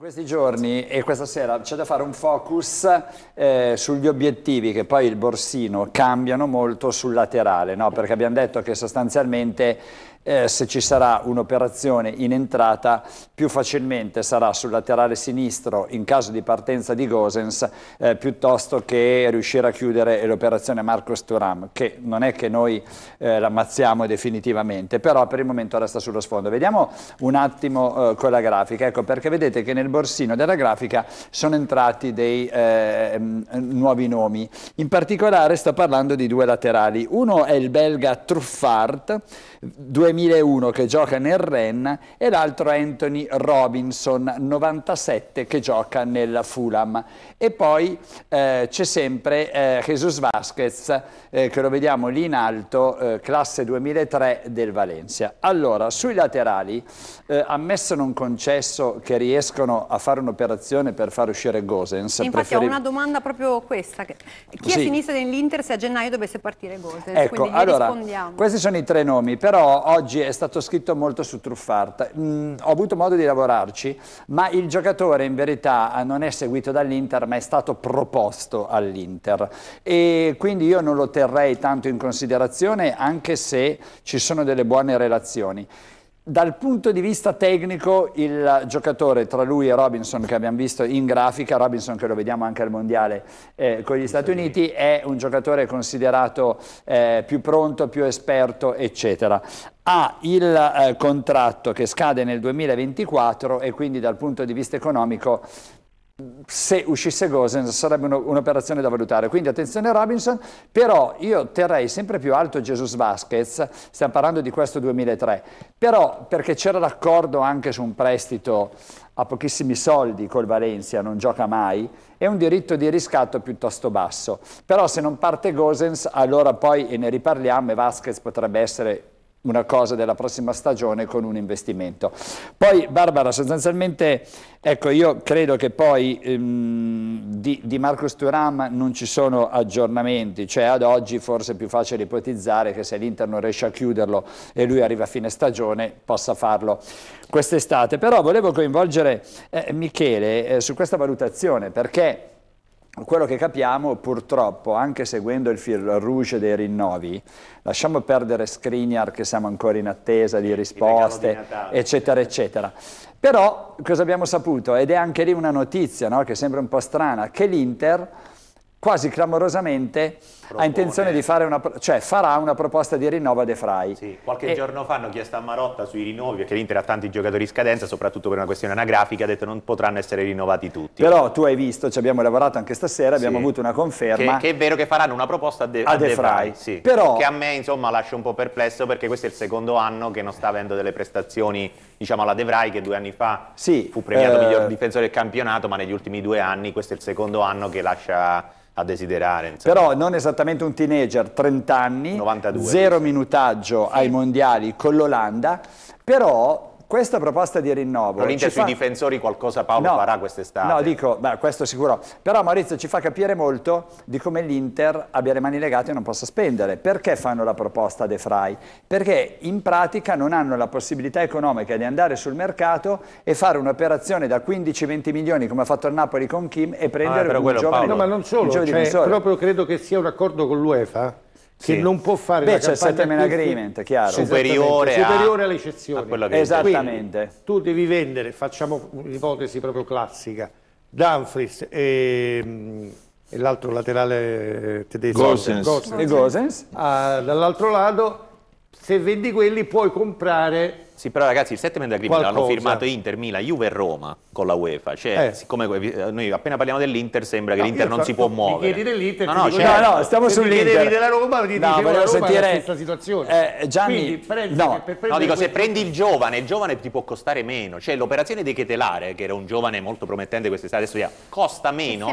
questi giorni e questa sera c'è da fare un focus eh, sugli obiettivi che poi il borsino cambiano molto sul laterale, no? perché abbiamo detto che sostanzialmente eh, se ci sarà un'operazione in entrata più facilmente sarà sul laterale sinistro in caso di partenza di Gosens eh, piuttosto che riuscire a chiudere l'operazione Marcos Turam che non è che noi eh, l'ammazziamo definitivamente però per il momento resta sullo sfondo vediamo un attimo eh, con la grafica ecco perché vedete che nel borsino della grafica sono entrati dei eh, mm, nuovi nomi in particolare sto parlando di due laterali uno è il belga Truffart due 2001 che gioca nel Ren e l'altro Anthony Robinson 97 che gioca nel Fulham e poi eh, c'è sempre eh, Jesus Vasquez eh, che lo vediamo lì in alto eh, classe 2003 del Valencia allora sui laterali eh, ammesso non concesso che riescono a fare un'operazione per far uscire Gosens infatti preferib- ho una domanda proprio questa chi è a sinistra dell'Inter se a gennaio dovesse partire Gosens ecco allora questi sono i tre nomi però oggi è stato scritto molto su Truffart. mm, ho avuto modo di lavorarci, ma il giocatore in verità non è seguito dall'Inter ma è stato proposto all'Inter e quindi io non lo terrei tanto in considerazione anche se ci sono delle buone relazioni. Dal punto di vista tecnico il giocatore tra lui e Robinson che abbiamo visto in grafica, Robinson che lo vediamo anche al mondiale eh, con gli Stati Uniti, è un giocatore considerato eh, più pronto, più esperto eccetera ha il eh, contratto che scade nel 2024 e quindi dal punto di vista economico se uscisse Gosens sarebbe un'operazione da valutare. Quindi attenzione Robinson, però io terrei sempre più alto Jesus Vasquez, stiamo parlando di questo 2003, però perché c'era l'accordo anche su un prestito a pochissimi soldi col Valencia, non gioca mai, è un diritto di riscatto piuttosto basso. Però se non parte Gosens, allora poi ne riparliamo e Vasquez potrebbe essere una cosa della prossima stagione con un investimento. Poi Barbara, sostanzialmente, ecco, io credo che poi ehm, di, di Marcos Turam non ci sono aggiornamenti, cioè ad oggi forse è più facile ipotizzare che se l'Inter non riesce a chiuderlo e lui arriva a fine stagione possa farlo quest'estate. Però volevo coinvolgere eh, Michele eh, su questa valutazione perché quello che capiamo purtroppo, anche seguendo il fil rouge dei rinnovi, lasciamo perdere Skriniar che siamo ancora in attesa di risposte, di eccetera, eccetera. Però cosa abbiamo saputo? Ed è anche lì una notizia no? che sembra un po' strana, che l'Inter quasi clamorosamente Propone. ha intenzione di fare una, cioè farà una proposta di rinnovo a De Frey. Sì, qualche e... giorno fa hanno chiesto a Marotta sui rinnovi, perché l'Inter ha tanti giocatori in scadenza, soprattutto per una questione anagrafica, ha detto non potranno essere rinnovati tutti. Però tu hai visto, ci abbiamo lavorato anche stasera, sì. abbiamo avuto una conferma. Che, che, è vero che faranno una proposta a De, a, a De, De Frey, sì. Però... che a me insomma lascia un po' perplesso perché questo è il secondo anno che non sta avendo delle prestazioni diciamo alla De Vrij che due anni fa sì, fu premiato eh... miglior difensore del campionato, ma negli ultimi due anni questo è il secondo anno che lascia a desiderare. Insomma. Però non esattamente un teenager, 30 anni, 92, zero minutaggio sì. ai mondiali con l'Olanda, però questa proposta di rinnovo... L'Inter sui fa... difensori qualcosa Paolo no, farà quest'estate. No, dico, beh, questo sicuro. Però Maurizio ci fa capire molto di come l'Inter abbia le mani legate e non possa spendere. Perché fanno la proposta De Frey? Perché in pratica non hanno la possibilità economica di andare sul mercato e fare un'operazione da 15-20 milioni come ha fatto il Napoli con Kim e prendere ah, un, giovane, Paolo. no, ma non solo, cioè, proprio credo che sia un accordo con l'UEFA che sì. non può fare Beh, la c'è settlement agreement, chiaro. Superiore, superiore a, alle eccezioni. A Esattamente. Quindi, tu devi vendere, facciamo un'ipotesi proprio classica, Danfries e, mm, e l'altro laterale eh, tedesco, Gosens, Gosens, Gosens. Gosens. Ah, dall'altro lato se vendi quelli puoi comprare sì, però ragazzi, il settlement agreement l'hanno firmato Inter, Milan, Juve e Roma con la UEFA. Cioè, eh. siccome noi appena parliamo dell'Inter sembra che no, l'Inter non si può muovere. Chiedi dell'Inter, no, no, certo. no, no, stiamo sull'Inter. Chiedi della Roma, ti no, dicevo la sentire... Roma stessa situazione. Eh, Gianni, Quindi, no. no, dico, se prendi il giovane, il giovane ti può costare meno. Cioè, l'operazione di Chetelare, che era un giovane molto promettente quest'estate, adesso costa meno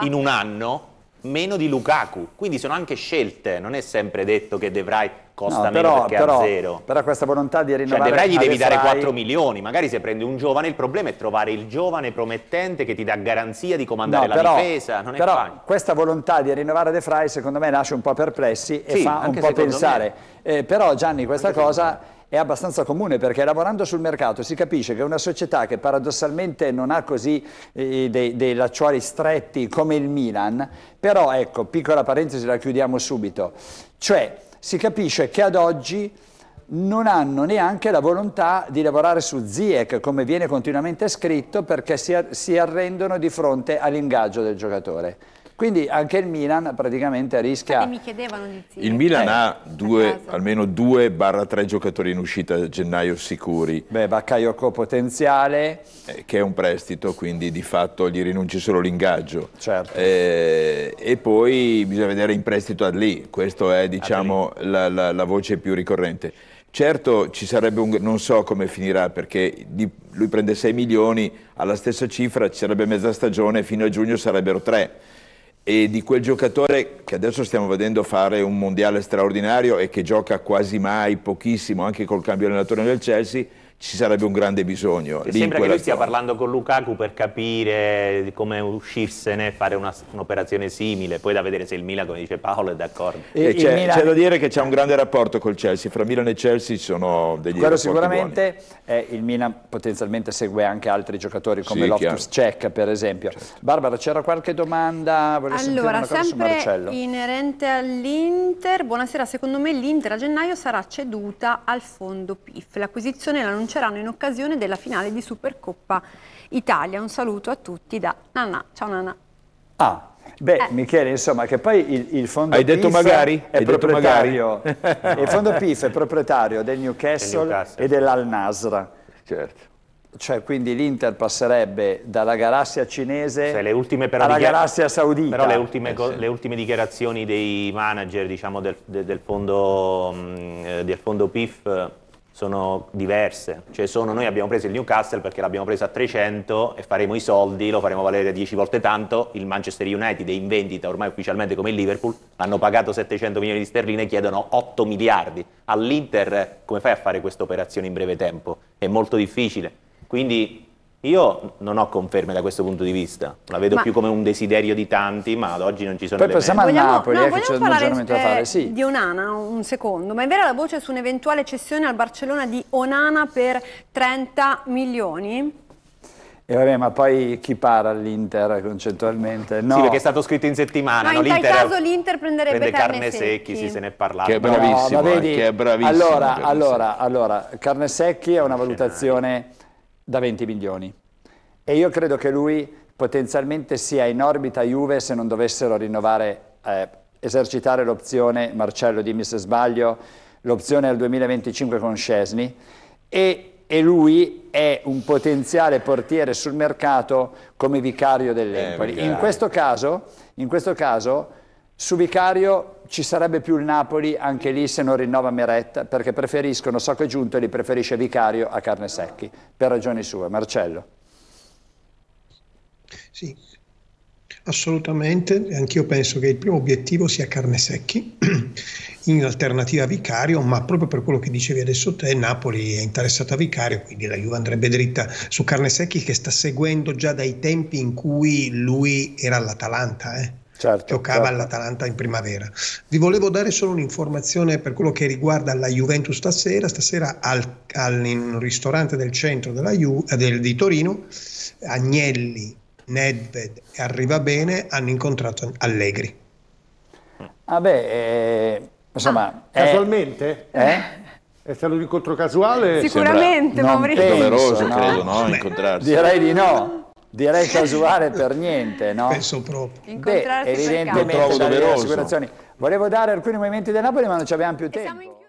in un anno meno di Lukaku, quindi sono anche scelte, non è sempre detto che De Vrij costa no, però, meno perché però, ha zero. Però questa volontà di rinnovare... Cioè De Vrij gli devi dare 4 milioni, magari se prendi un giovane il problema è trovare il giovane promettente che ti dà garanzia di comandare no, la però, difesa, non è però facile. questa volontà di rinnovare De Vrij secondo me lascia un po' perplessi e sì, fa un po' pensare. Eh, però Gianni questa anche cosa è abbastanza comune perché lavorando sul mercato si capisce che una società che paradossalmente non ha così eh, dei, dei lacciuoli stretti come il Milan, però ecco, piccola parentesi la chiudiamo subito, cioè si capisce che ad oggi non hanno neanche la volontà di lavorare su ZIEC, come viene continuamente scritto, perché si, si arrendono di fronte all'ingaggio del giocatore. Quindi anche il Milan praticamente rischia... mi chiedevano di Il Milan eh. ha due, almeno 2-3 giocatori in uscita a gennaio sicuri. Beh, Bakayoko potenziale. Eh, che è un prestito, quindi di fatto gli rinunci solo l'ingaggio. Certo. Eh, e poi bisogna vedere in prestito a lì, questa è diciamo, la, la, la voce più ricorrente. Certo ci sarebbe un, non so come finirà perché di, lui prende 6 milioni alla stessa cifra, ci sarebbe mezza stagione, fino a giugno sarebbero 3 e di quel giocatore che adesso stiamo vedendo fare un mondiale straordinario e che gioca quasi mai, pochissimo, anche col cambio allenatore del Chelsea, ci sarebbe un grande bisogno. Lì sembra che lui stia parlando con Lukaku per capire come uscirsene, e fare una, un'operazione simile, poi da vedere se il Milan, come dice Paolo, è d'accordo. E, e c'è, Milan... c'è, da dire che c'è un grande rapporto col Chelsea, fra Milan e Chelsea ci sono degli Quello sicuramente eh, il Milan potenzialmente segue anche altri giocatori come sì, Loftus Check per esempio. Certo. Barbara c'era qualche domanda? Voglio allora, sempre inerente all'Inter, buonasera, secondo me l'Inter a gennaio sarà ceduta al fondo PIF, l'acquisizione e l'annuncio lanceranno in occasione della finale di Supercoppa Italia. Un saluto a tutti da Nanna. Ciao Nanna. Ah, Beh, eh. Michele, insomma, che poi il, il fondo Hai PIF magari? è Hai proprietario. Magari? il fondo PIF è proprietario del Newcastle, Newcastle. e dell'Al nasra Certo. Cioè, quindi l'Inter passerebbe dalla galassia cinese cioè, alla galassia saudita. Però le ultime, eh, sì. le ultime dichiarazioni dei manager diciamo, del, del, fondo, mm, eh, del fondo PIF sono diverse. Cioè sono, noi abbiamo preso il Newcastle perché l'abbiamo preso a 300 e faremo i soldi, lo faremo valere 10 volte tanto. Il Manchester United è in vendita ormai ufficialmente come il Liverpool, hanno pagato 700 milioni di sterline e chiedono 8 miliardi. All'Inter come fai a fare questa operazione in breve tempo? È molto difficile. Quindi io non ho conferme da questo punto di vista, la vedo ma più come un desiderio di tanti, ma ad oggi non ci sono Poi pensiamo a Napoli, no, eh, che c'è due giorni da fare, eh, sì. di Onana, un secondo, ma è vera la voce su un'eventuale cessione al Barcellona di Onana per 30 milioni? E vabbè, ma poi chi para all'Inter concettualmente? No. Sì, perché è stato scritto in settimana. Ma no? in tal caso l'Inter prenderebbe prende carne, carne secchi. secchi, sì, se ne è parlato. Che è bravissimo, no, eh, vedi, eh, che è bravissimo. Allora, allora, allora, carne secchi è una eh. valutazione da 20 milioni. E io credo che lui potenzialmente sia in orbita Juve se non dovessero rinnovare, eh, esercitare l'opzione, Marcello dimmi se sbaglio, l'opzione al 2025 con Scesni e, e, lui è un potenziale portiere sul mercato come vicario dell'Empoli. Eh, in, questo caso, in questo caso su Vicario ci sarebbe più il Napoli anche lì se non rinnova Meretta perché preferiscono, so che Giuntoli preferisce Vicario a Carne Secchi per ragioni sue. Marcello. Sì, assolutamente, anch'io penso che il primo obiettivo sia Carne Secchi in alternativa a Vicario, ma proprio per quello che dicevi adesso te, Napoli è interessato a Vicario, quindi la Juve andrebbe dritta su Carne Secchi che sta seguendo già dai tempi in cui lui era all'Atalanta. Eh Certo, giocava certo. all'Atalanta in primavera. Vi volevo dare solo un'informazione per quello che riguarda la Juventus stasera. Stasera al, al in un ristorante del centro Ju, eh, del, di Torino, Agnelli, Nedved e Arriva Bene hanno incontrato Allegri. Ah beh, eh, insomma... Ah, è, eh, casualmente? Eh? È stato un incontro casuale? Sicuramente, Sembra, non penso, doveroso, no? credo, no? Beh, incontrarsi. Direi di no direi casuale per niente, no? Penso proprio. Beh, evidentemente dalle assicurazioni. Volevo dare alcuni movimenti del Napoli, ma non ci abbiamo più tempo.